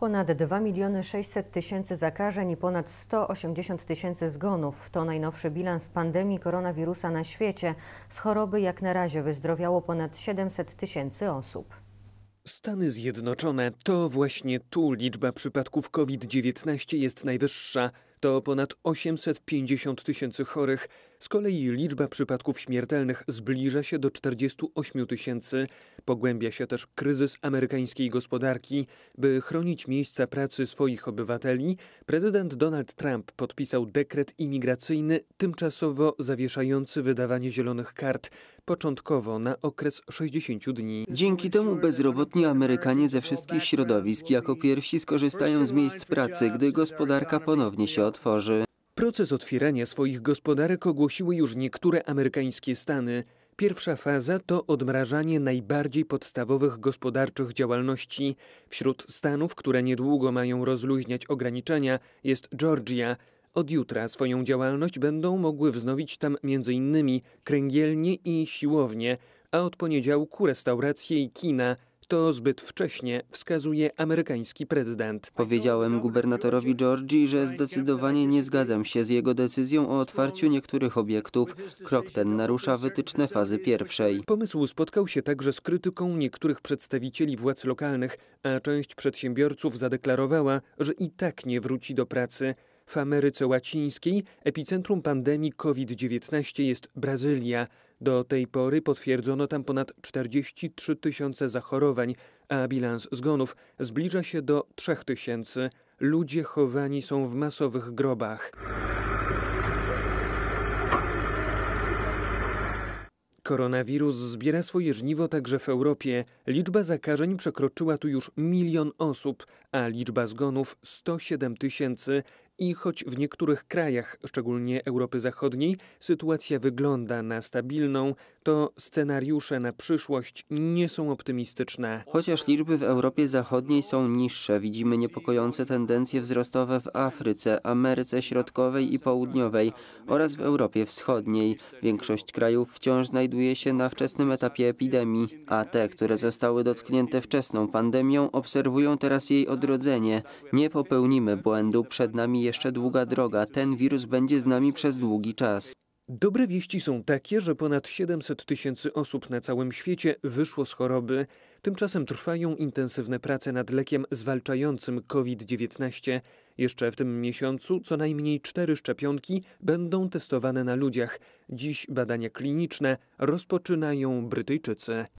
Ponad 2 miliony 600 tysięcy zakażeń i ponad 180 tysięcy zgonów to najnowszy bilans pandemii koronawirusa na świecie. Z choroby jak na razie wyzdrowiało ponad 700 tysięcy osób. Stany Zjednoczone to właśnie tu liczba przypadków COVID-19 jest najwyższa to ponad 850 tysięcy chorych. Z kolei liczba przypadków śmiertelnych zbliża się do 48 tysięcy. Pogłębia się też kryzys amerykańskiej gospodarki. By chronić miejsca pracy swoich obywateli, prezydent Donald Trump podpisał dekret imigracyjny tymczasowo zawieszający wydawanie zielonych kart początkowo na okres 60 dni. Dzięki temu bezrobotni Amerykanie ze wszystkich środowisk jako pierwsi skorzystają z miejsc pracy, gdy gospodarka ponownie się otworzy. Proces otwierania swoich gospodarek ogłosiły już niektóre amerykańskie stany. Pierwsza faza to odmrażanie najbardziej podstawowych gospodarczych działalności. Wśród stanów, które niedługo mają rozluźniać ograniczenia, jest Georgia. Od jutra swoją działalność będą mogły wznowić tam m.in. kręgielnie i siłownie, a od poniedziałku restauracje i kina – to zbyt wcześnie, wskazuje amerykański prezydent. Powiedziałem gubernatorowi Georgii, że zdecydowanie nie zgadzam się z jego decyzją o otwarciu niektórych obiektów. Krok ten narusza wytyczne fazy pierwszej. Pomysł spotkał się także z krytyką niektórych przedstawicieli władz lokalnych, a część przedsiębiorców zadeklarowała, że i tak nie wróci do pracy. W Ameryce Łacińskiej epicentrum pandemii COVID-19 jest Brazylia. Do tej pory potwierdzono tam ponad 43 tysiące zachorowań, a bilans zgonów zbliża się do 3 tysięcy. Ludzie chowani są w masowych grobach. Koronawirus zbiera swoje żniwo także w Europie. Liczba zakażeń przekroczyła tu już milion osób, a liczba zgonów 107 tysięcy. I choć w niektórych krajach, szczególnie Europy Zachodniej, sytuacja wygląda na stabilną, to scenariusze na przyszłość nie są optymistyczne. Chociaż liczby w Europie Zachodniej są niższe, widzimy niepokojące tendencje wzrostowe w Afryce, Ameryce Środkowej i Południowej oraz w Europie Wschodniej. Większość krajów wciąż znajduje się na wczesnym etapie epidemii, a te, które zostały dotknięte wczesną pandemią, obserwują teraz jej odrodzenie. Nie popełnimy błędu, przed nami jest jeszcze długa droga. Ten wirus będzie z nami przez długi czas. Dobre wieści są takie, że ponad 700 tysięcy osób na całym świecie wyszło z choroby. Tymczasem trwają intensywne prace nad lekiem zwalczającym COVID-19. Jeszcze w tym miesiącu co najmniej cztery szczepionki będą testowane na ludziach. Dziś badania kliniczne rozpoczynają Brytyjczycy.